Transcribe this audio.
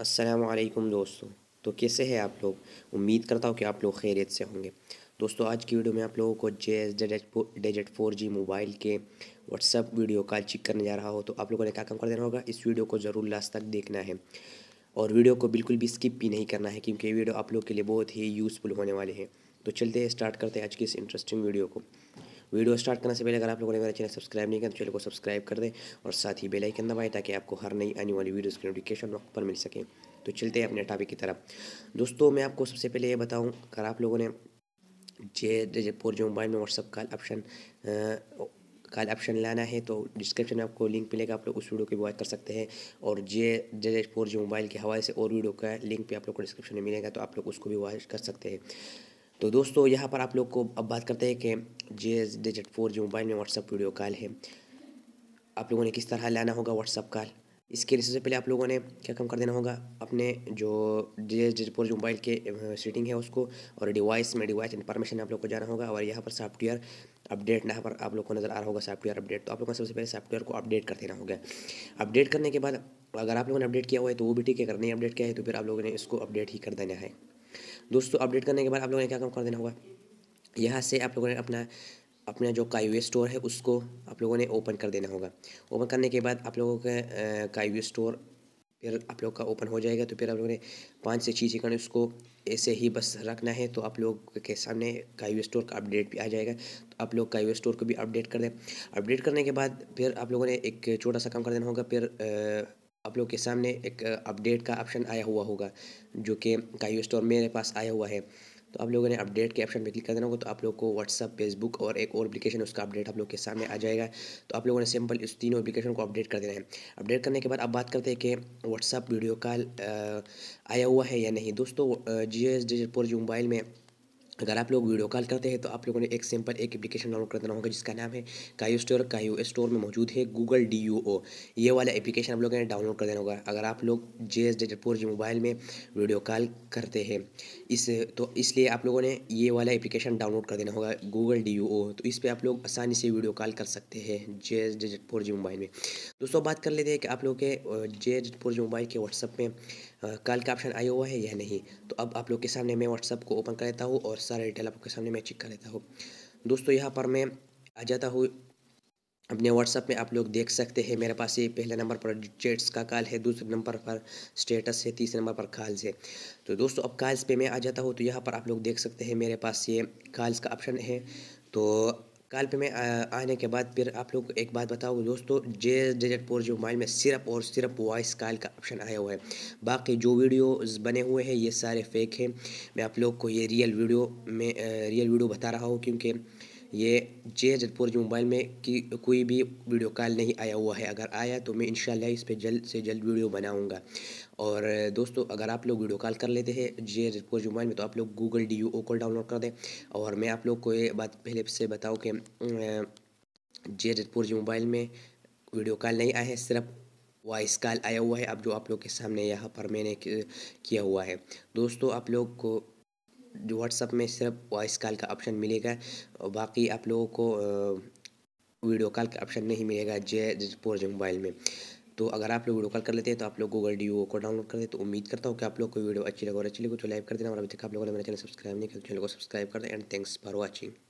असलकम दोस्तों तो कैसे हैं आप लोग उम्मीद करता हूँ कि आप लोग खैरियत से होंगे दोस्तों आज की वीडियो में आप लोगों को J S digit four G mobile के व्हाट्सअप वीडियो का चेक करने जा रहा हो तो आप लोगों ने क्या काम कर देना होगा इस वीडियो को ज़रूर लास्ट तक देखना है और वीडियो को बिल्कुल भी स्किप भी नहीं करना है क्योंकि ये वीडियो आप लोग के लिए बहुत ही यूज़फुल होने वाले हैं तो चलते हैं स्टार्ट करते हैं आज की इस इंटरेस्टिंग वीडियो को वीडियो स्टार्ट करने से पहले अगर आप लोगों ने मेरा चैनल सब्सक्राइब नहीं किया तो चैनल को सब्सक्राइब कर दें और साथ ही बेलाइकन दबाएँ ताकि आपको हर नई आने वाली वीडियोज़ की नोटिफिकेशन वक्त पर मिल सके तो चलते हैं अपने टॉपिक की तरफ दोस्तों मैं आपको सबसे पहले ये बताऊँ अगर आप लोगों ने जे फोर जो मोबाइल में WhatsApp call option call option लाना है तो डिस्क्रिप्शन में आपको लिंक मिलेगा आप लोग उस वीडियो की वॉच कर सकते हैं और जे जे जे फोर जी मोबाइल के हवाले से और वीडियो का लिंक भी आप लोग को डिस्क्रिप्शन में मिलेगा तो आप लोग उसको भी वॉच कर सकते हैं तो दोस्तों यहाँ पर आप लोग को अब बात करते हैं कि जे एस डिजिट फोर जो मोबाइल में व्हाट्सअप वीडियो कॉल है आप लोगों ने किस तरह लाना होगा व्हाट्सअप कॉल इसके लिए सबसे पहले आप लोगों ने क्या काम कर देना होगा अपने जो जे एस डिजिट फोर जो मोबाइल के सेटिंग है उसको और डिवाइस में डिवाइस इन्फॉर्मेशन आप लोग को जाना होगा और यहाँ पर सॉफ्टवेयर अपडेट यहाँ पर आप लोग को नज़र आ रहा होगा सॉफ्टवेयर अपडेट तो आप लोगों ने सबसे पहले सॉफ्टवेयर को अपडेट कर देना होगा अपडेट करने के बाद अगर आप लोगों ने अपडेट किया हुआ है तो वो भी ठीक है अगर नहीं अपडेट किया है तो फिर आप लोगों ने इसको अपडेट ही कर देना है दोस्तों अपडेट करने के बाद आप लोगों ने क्या काम कर देना होगा यहाँ से आप लोगों ने अपना अपना जो काईवे स्टोर है उसको आप लोगों ने ओपन कर देना होगा ओपन करने के बाद आप लोगों का काईवे स्टोर फिर आप लोग का ओपन हो जाएगा तो फिर आप लोगों ने पाँच से छः सेकंड उसको ऐसे ही बस रखना है तो आप लोग के सामने कायू स्टोर का अपडेट भी आ जाएगा तो आप लोग कायू स्टोर को भी अपडेट कर दें अपडेट करने के बाद फिर आप लोगों ने एक छोटा सा काम कर देना होगा फिर आ, आप लोग के सामने एक अपडेट का ऑप्शन आया हुआ होगा जो कि कायो स्टोर मेरे पास आया हुआ है तो आप लोगों ने अपडेट के ऑप्शन पे क्लिक कर देना होगा तो आप लोग को व्हाट्सअप फेसबुक और एक और एप्लीकेशन उसका अपडेट आप लोग के सामने आ जाएगा तो आप लोगों ने सिंपल इस तीनों एप्लीकेशन को अपडेट कर देना है अपडेट करने के बाद अब बात करते हैं कि व्हाट्सअप वीडियो कॉल आया हुआ है या नहीं दोस्तों G S digit four G mobile में अगर आप लोग वीडियो कॉल करते हैं तो आप लोगों ने एक सिंपल एक एप्लीकेशन डाउनलोड कर देना होगा जिसका नाम है कायू स्टोर कायू स्टोर में मौजूद है गूगल डी यू ओ ये वाला एप्लीकेशन आप लोगों ने डाउनलोड कर देना होगा अगर आप लोग J S Jaipur G mobile में वीडियो कॉल करते हैं इस तो इसलिए आप लोगों ने ये वाला एप्लीकेशन डाउनलोड कर देना होगा गूगल डी यू ओ तो इस पर आप लोग आसानी से वीडियो कॉल कर सकते हैं J S Jaipur G mobile में दोस्तों बात कर लेते हैं कि आप लोग के J S Jaipur G mobile के व्हाट्सअप में कॉल का ऑप्शन आया हुआ है या नहीं तो अब आप लोग के सामने मैं व्हाट्सअप को ओपन कर लेता हूँ और सारा डिटेल आपके सामने मैं चेक कर लेता हूँ दोस्तों यहाँ पर मैं आ जाता हूँ अपने व्हाट्सअप में आप लोग देख सकते हैं मेरे पास ये पहले नंबर पर चेट्स का कॉल है दूसरे नंबर पर स्टेटस है तीसरे नंबर पर कॉल्स है तो दोस्तों अब कॉल्स पे मैं आ जाता हूँ तो यहाँ पर आप लोग देख सकते हैं मेरे पास ये कॉल्स का ऑप्शन है तो काल पे मैं आने के बाद फिर आप लोग को एक बात बताऊँ दोस्तों जे जे जेट फोर जी मोबाइल में सिर्फ और सिर्फ वॉइस कॉल का ऑप्शन आया हुआ है बाकी जो वीडियो बने हुए हैं ये सारे फेक हैं मैं आप लोग को ये रियल वीडियो में रियल वीडियो बता रहा हूँ क्योंकि ये जे जदपुर जी मोबाइल में की कोई भी वीडियो कॉल नहीं आया हुआ है अगर आया तो मैं इंशाल्लाह इस पे जल्द से जल्द वीडियो बनाऊंगा और दोस्तों अगर आप लोग वीडियो कॉल कर लेते हैं जे जदपुर जी मोबाइल में तो आप लोग गूगल डी यू ओ को डाउनलोड कर दें और मैं आप लोग को ये बात पहले से बताऊँ कि जे जदपुर जी मोबाइल में वीडियो कॉल नहीं आया है सिर्फ वॉइस कॉल आया हुआ है अब जो आप लोग के सामने यहाँ पर मैंने किया हुआ है दोस्तों आप लोग को व्हाट्सअप में सिर्फ वॉइस कॉल का ऑप्शन मिलेगा और बाकी आप लोगों को वीडियो कॉल का ऑप्शन नहीं मिलेगा जे पोर जे मोबाइल में तो अगर आप लोग वीडियो कॉल कर लेते हैं तो आप लोग गूगल डी को डाउनलोड कर दें तो उम्मीद करता हूँ कि आप लोग को वीडियो अच्छी लगे और अच्छी लगे तो लाइक कर देना और अभी तक आप लोगों ने मेरे चैनल सब्सक्राइब नहीं किया चैनल तो को सब्सक्राइब कर दें एंड थैंक्स फॉर वॉचिंग